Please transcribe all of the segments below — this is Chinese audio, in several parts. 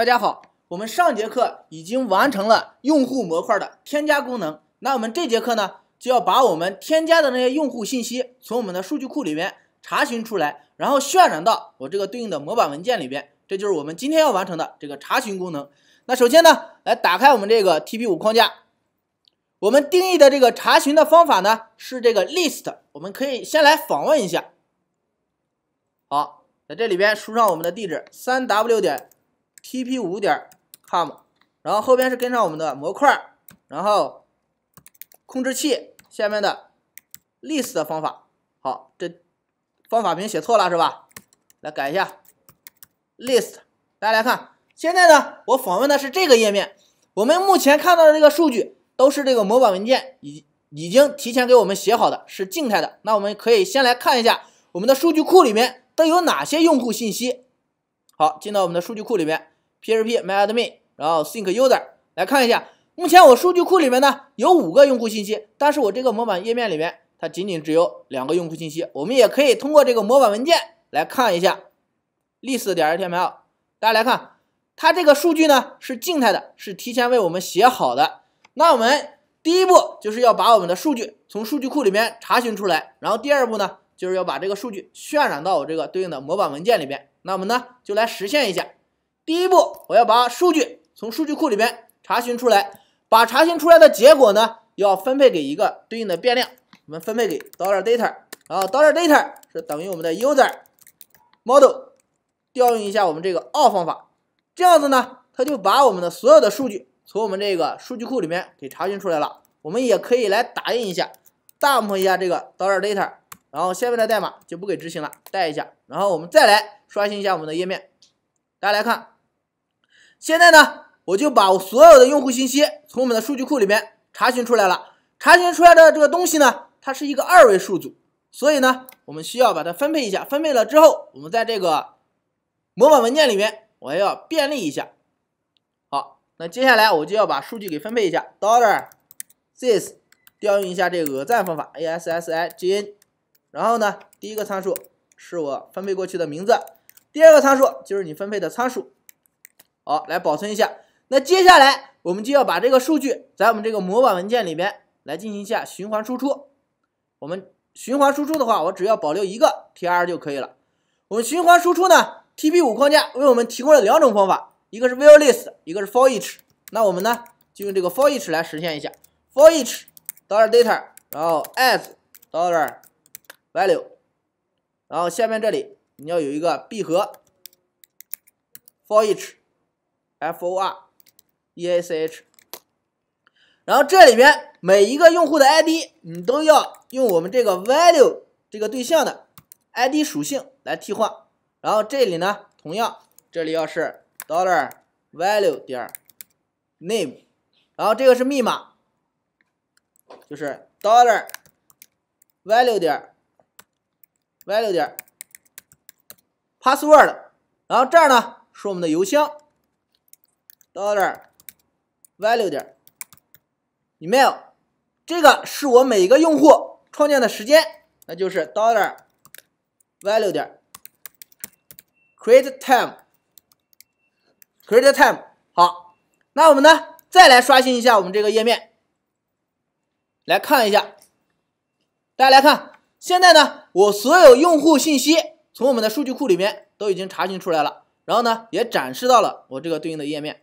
大家好，我们上节课已经完成了用户模块的添加功能，那我们这节课呢就要把我们添加的那些用户信息从我们的数据库里边查询出来，然后渲染到我这个对应的模板文件里边，这就是我们今天要完成的这个查询功能。那首先呢，来打开我们这个 T P 5框架，我们定义的这个查询的方法呢是这个 list，我们可以先来访问一下。好，在这里边输上我们的地址：三 W 点。tp 五点 com，然后后边是跟上我们的模块，然后控制器下面的 list 的方法。好，这方法名写错了是吧？来改一下，list。大家来看，现在呢，我访问的是这个页面。我们目前看到的这个数据都是这个模板文件已已经提前给我们写好的，是静态的。那我们可以先来看一下我们的数据库里面都有哪些用户信息。好，进到我们的数据库里边，PHP m y Admin，然后 Think User 来看一下，目前我数据库里面呢有五个用户信息，但是我这个模板页面里面它仅仅只有两个用户信息。我们也可以通过这个模板文件来看一下，list.html，大家来看，它这个数据呢是静态的，是提前为我们写好的。那我们第一步就是要把我们的数据从数据库里面查询出来，然后第二步呢就是要把这个数据渲染到我这个对应的模板文件里边。那我们呢，就来实现一下。第一步，我要把数据从数据库里边查询出来，把查询出来的结果呢，要分配给一个对应的变量。我们分配给 dollar data，然后 dollar data 是等于我们的 user model，调用一下我们这个 all 方法，这样子呢，它就把我们的所有的数据从我们这个数据库里面给查询出来了。我们也可以来打印一下，dump 一下这个 dollar data，然后下面的代码就不给执行了，带一下。然后我们再来。刷新一下我们的页面，大家来看，现在呢，我就把我所有的用户信息从我们的数据库里面查询出来了。查询出来的这个东西呢，它是一个二维数组，所以呢，我们需要把它分配一下。分配了之后，我们在这个模板文件里面，我还要便利一下。好，那接下来我就要把数据给分配一下。dot l l a r h i s 调用一下这个暂方法 assign，然后呢，第一个参数是我分配过去的名字。第二个参数就是你分配的参数，好，来保存一下。那接下来我们就要把这个数据在我们这个模板文件里边来进行一下循环输出。我们循环输出的话，我只要保留一个 tr 就可以了。我们循环输出呢，tp 五框架为我们提供了两种方法，一个是 w i l e list，一个是 for each。那我们呢就用这个 for each 来实现一下。for each dollar data，然后 as dollar value，然后下面这里。你要有一个闭合，for each，for，each，然后这里边每一个用户的 ID，你都要用我们这个 value 这个对象的 ID 属性来替换。然后这里呢，同样，这里要是 dollar value 点 name，然后这个是密码，就是 dollar value 点 value 点。password，然后这儿呢是我们的邮箱，$value d o l l a r 点 email，这个是我每一个用户创建的时间，那就是 dollar $value 点 create time，create time。好，那我们呢再来刷新一下我们这个页面，来看一下，大家来看，现在呢我所有用户信息。从我们的数据库里面都已经查询出来了，然后呢也展示到了我这个对应的页面。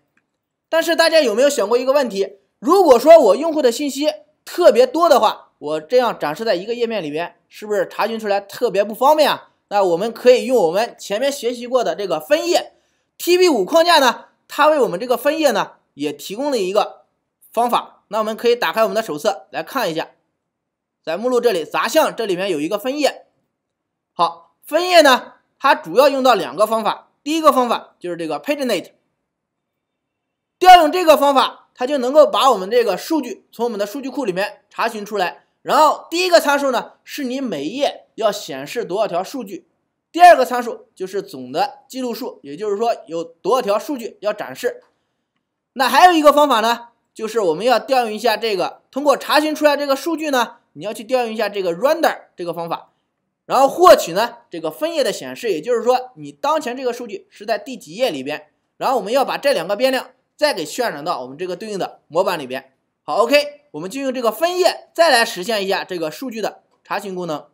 但是大家有没有想过一个问题？如果说我用户的信息特别多的话，我这样展示在一个页面里边，是不是查询出来特别不方便啊？那我们可以用我们前面学习过的这个分页 T B 五框架呢，它为我们这个分页呢也提供了一个方法。那我们可以打开我们的手册来看一下，在目录这里杂项这里面有一个分页。好。分页呢，它主要用到两个方法。第一个方法就是这个 paginate，调用这个方法，它就能够把我们这个数据从我们的数据库里面查询出来。然后第一个参数呢，是你每页要显示多少条数据；第二个参数就是总的记录数，也就是说有多少条数据要展示。那还有一个方法呢，就是我们要调用一下这个，通过查询出来这个数据呢，你要去调用一下这个 render 这个方法。然后获取呢这个分页的显示，也就是说你当前这个数据是在第几页里边。然后我们要把这两个变量再给渲染到我们这个对应的模板里边。好，OK，我们就用这个分页再来实现一下这个数据的查询功能。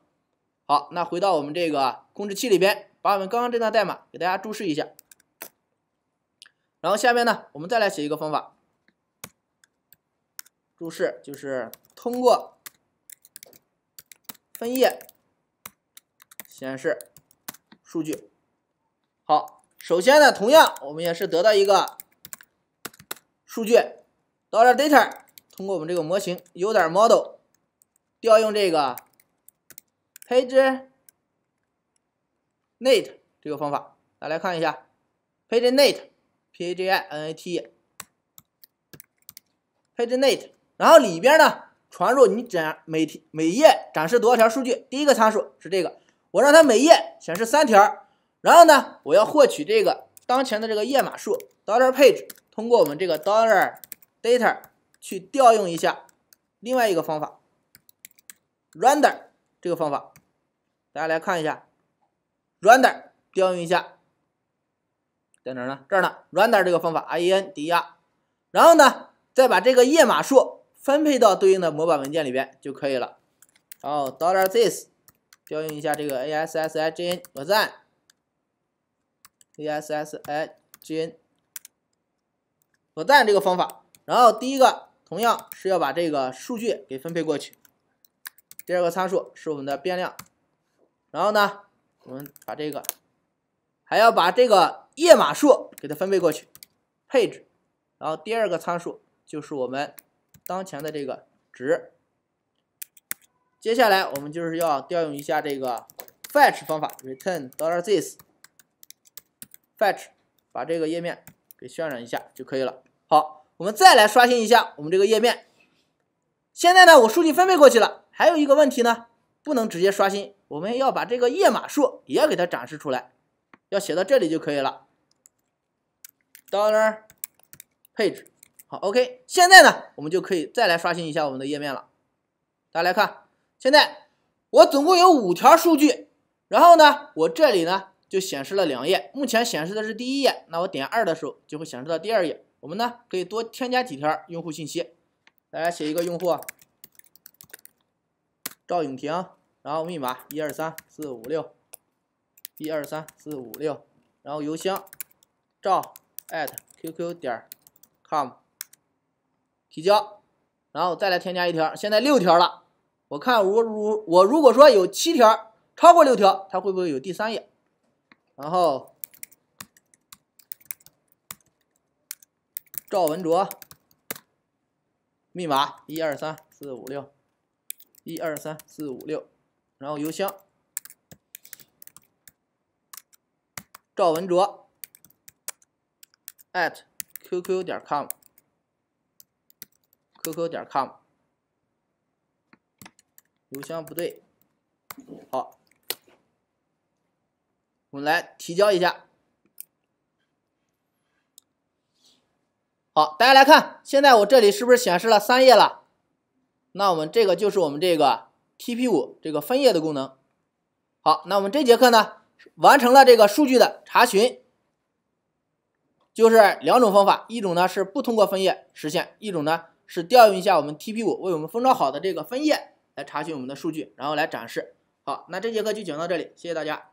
好，那回到我们这个控制器里边，把我们刚刚这段代码给大家注释一下。然后下面呢，我们再来写一个方法，注释就是通过分页。显示数据，好，首先呢，同样我们也是得到一个数据，data o l。通过我们这个模型，有点 model，调用这个 p a g e n a t e 这个方法，大家看一下 p a g e n a t e p a g i n a t p a g e n a t e 然后里边呢，传入你展每天每页展示多少条数据，第一个参数是这个。我让它每页显示三条，然后呢，我要获取这个当前的这个页码数，dollar page，通过我们这个 dollar data 去调用一下另外一个方法 render 这个方法，大家来看一下 render 调用一下，在哪呢？这儿呢，render 这个方法 i e n d e r 然后呢，再把这个页码数分配到对应的模板文件里边就可以了，然后 dollar this。调用一下这个 ASSIGN，我在 ASSIGN，我在这个方法。然后第一个同样是要把这个数据给分配过去，第二个参数是我们的变量。然后呢，我们把这个还要把这个页码数给它分配过去配置，然后第二个参数就是我们当前的这个值。接下来我们就是要调用一下这个 fetch 方法，return d o l l a r this fetch 把这个页面给渲染一下就可以了。好，我们再来刷新一下我们这个页面。现在呢，我数据分配过去了，还有一个问题呢，不能直接刷新，我们要把这个页码数也给它展示出来，要写到这里就可以了。dollar p a 配置好，OK，现在呢，我们就可以再来刷新一下我们的页面了。大家来看。现在我总共有五条数据，然后呢，我这里呢就显示了两页，目前显示的是第一页，那我点二的时候就会显示到第二页。我们呢可以多添加几条用户信息，来写一个用户，赵永平，然后密码一二三四五六，一二三四五六，然后邮箱赵 at qq 点 com，提交，然后再来添加一条，现在六条了。我看，如如我如果说有七条超过六条，它会不会有第三页？然后，赵文卓，密码一二三四五六，一二三四五六，然后邮箱，赵文卓 at qq 点 com，qq 点 com。邮箱不对，好，我们来提交一下。好，大家来看，现在我这里是不是显示了三页了？那我们这个就是我们这个 TP 五这个分页的功能。好，那我们这节课呢，完成了这个数据的查询，就是两种方法，一种呢是不通过分页实现，一种呢是调用一下我们 TP 五为我们封装好的这个分页。来查询我们的数据，然后来展示。好，那这节课就讲到这里，谢谢大家。